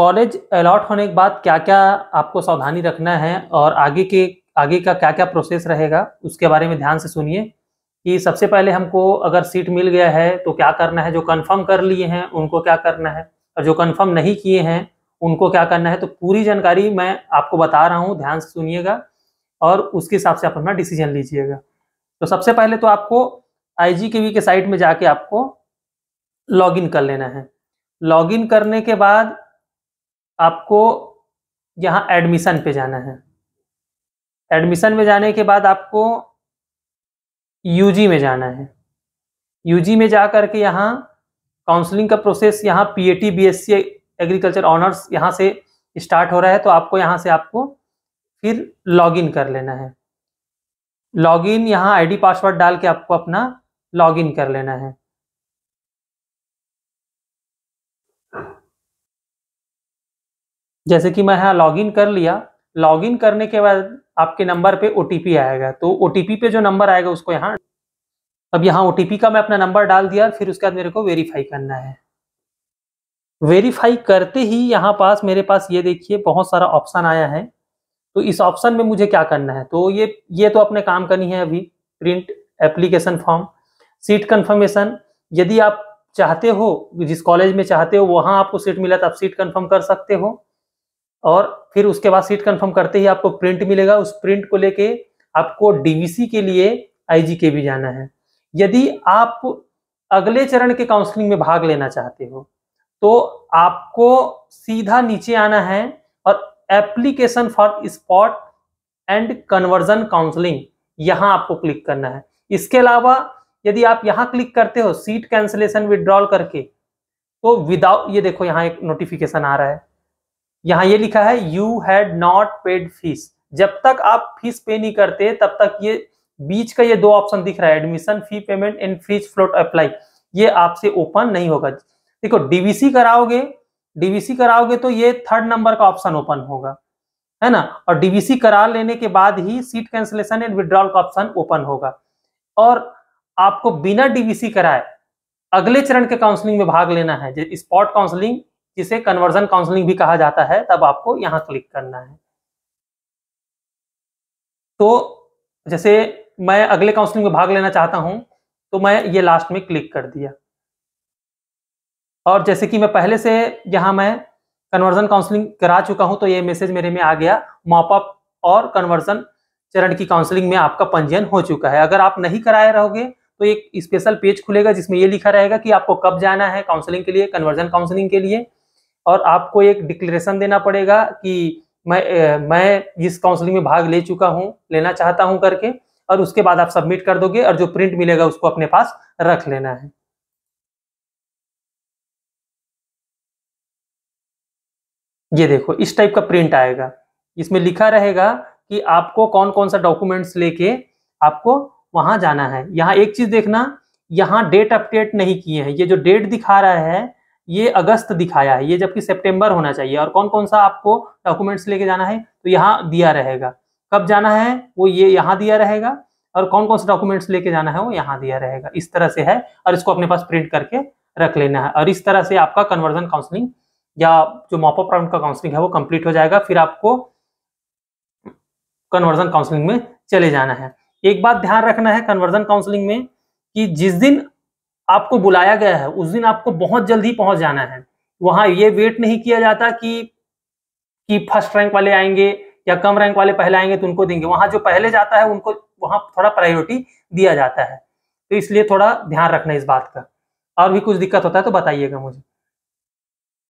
college allot होने के बाद क्या क्या आपको सावधानी रखना है और आगे के आगे का क्या क्या प्रोसेस रहेगा उसके बारे में ध्यान से सुनिए कि सबसे पहले हमको अगर सीट मिल गया है तो क्या करना है जो कंफर्म कर लिए हैं उनको क्या करना है और जो कंफर्म नहीं किए हैं उनको क्या करना है तो पूरी जानकारी मैं आपको बता रहा हूँ ध्यान से सुनिएगा और उसके हिसाब से आप अपना डिसीजन लीजिएगा तो सबसे पहले तो आपको आई के वी के साइट में जाके आपको लॉग कर लेना है लॉग करने के बाद आपको यहाँ एडमिशन पे जाना है एडमिशन में जाने के बाद आपको यूजी में जाना है यूजी में जा करके यहाँ काउंसलिंग का प्रोसेस यहाँ पीएटी बीएससी एग्रीकल्चर ऑनर्स यहाँ से स्टार्ट हो रहा है तो आपको यहाँ से आपको फिर लॉगिन कर लेना है लॉगिन यहाँ आईडी पासवर्ड डाल के आपको अपना लॉगिन कर लेना है जैसे कि मैं यहाँ लॉगिन कर लिया लॉगिन करने के बाद आपके नंबर पे ओ आएगा तो ओ पे जो नंबर आएगा उसको यहाँ अब यहाँ ओ का मैं अपना नंबर डाल दिया फिर उसके बाद मेरे को वेरीफाई करना है वेरीफाई करते ही यहाँ पास मेरे पास ये देखिए बहुत सारा ऑप्शन आया है तो इस ऑप्शन में मुझे क्या करना है तो ये ये तो अपने काम करनी है अभी print application form seat confirmation यदि आप चाहते हो जिस कॉलेज में चाहते हो वहाँ आपको सीट मिला तो आप सीट कन्फर्म कर सकते हो और फिर उसके बाद सीट कंफर्म करते ही आपको प्रिंट मिलेगा उस प्रिंट को लेके आपको डीवीसी के लिए आईजी के भी जाना है यदि आप अगले चरण के काउंसलिंग में भाग लेना चाहते हो तो आपको सीधा नीचे आना है और application for spot and conversion counselling यहां आपको क्लिक करना है इसके अलावा यदि आप यहाँ क्लिक करते हो सीट कैंसिलेशन विड्रॉल करके तो विदाउट ये देखो यहाँ एक नोटिफिकेशन आ रहा है यहाँ ये लिखा है you had not paid fees जब तक आप फीस पे नहीं करते तब तक ये बीच का ये दो ऑप्शन दिख रहा है admission fee payment and fees float apply ये आपसे ओपन नहीं होगा देखो डीवीसी कराओगे डीवीसी कराओगे तो ये थर्ड नंबर का ऑप्शन ओपन होगा है ना और डीवीसी करा लेने के बाद ही सीट कैंसिलेशन एंड विड्रॉल का ऑप्शन ओपन होगा और आपको बिना डीवीसी कराए अगले चरण के काउंसलिंग में भाग लेना है स्पॉट काउंसलिंग इसे कन्वर्जन काउंसलिंग भी कहा जाता है तब आपको यहाँ क्लिक करना है तो जैसे मैं अगले काउंसलिंग में भाग लेना चाहता हूं तो मैं ये लास्ट में क्लिक कर दिया और जैसे कि मैं पहले से यहां मैं कन्वर्जन काउंसलिंग करा चुका हूं तो ये मैसेज मेरे में आ गया मॉपअप और कन्वर्जन चरण की काउंसलिंग में आपका पंजीयन हो चुका है अगर आप नहीं कराए रहोगे तो एक स्पेशल पेज खुलेगा जिसमें ये लिखा रहेगा कि आपको कब जाना है काउंसलिंग के लिए कन्वर्जन काउंसलिंग के लिए और आपको एक डिक्लेरेशन देना पड़ेगा कि मैं मैं इस काउंसलिंग में भाग ले चुका हूँ लेना चाहता हूँ करके और उसके बाद आप सबमिट कर दोगे और जो प्रिंट मिलेगा उसको अपने पास रख लेना है ये देखो इस टाइप का प्रिंट आएगा इसमें लिखा रहेगा कि आपको कौन कौन सा डॉक्यूमेंट्स लेके आपको वहां जाना है यहाँ एक चीज देखना यहाँ डेट अपडेट नहीं किए हैं ये जो डेट दिखा रहा है ये अगस्त दिखाया है ये जबकि सेप्टेम्बर होना चाहिए और कौन कौन सा आपको डॉक्यूमेंट्स लेके जाना है तो यहाँ दिया रहेगा कब जाना है वो ये यहाँ दिया रहेगा और कौन कौन से डॉक्यूमेंट्स लेके जाना है वो यहाँ दिया रहेगा इस तरह से है और इसको अपने पास प्रिंट करके रख लेना है और इस तरह से आपका कन्वर्जन काउंसलिंग या जो मॉपअप राउंड का काउंसलिंग है वो कंप्लीट हो जाएगा फिर आपको कन्वर्जन काउंसलिंग में चले जाना है एक बात ध्यान रखना है कन्वर्जन काउंसलिंग में कि जिस दिन आपको बुलाया गया है उस दिन आपको बहुत जल्दी पहुंच जाना है वहां ये वेट नहीं किया जाता कि कि फर्स्ट रैंक वाले आएंगे या कम रैंक वाले पहले आएंगे तो उनको देंगे वहां जो पहले जाता है उनको वहां थोड़ा प्रायोरिटी दिया जाता है तो इसलिए थोड़ा ध्यान रखना इस बात का और भी कुछ दिक्कत होता है तो बताइएगा मुझे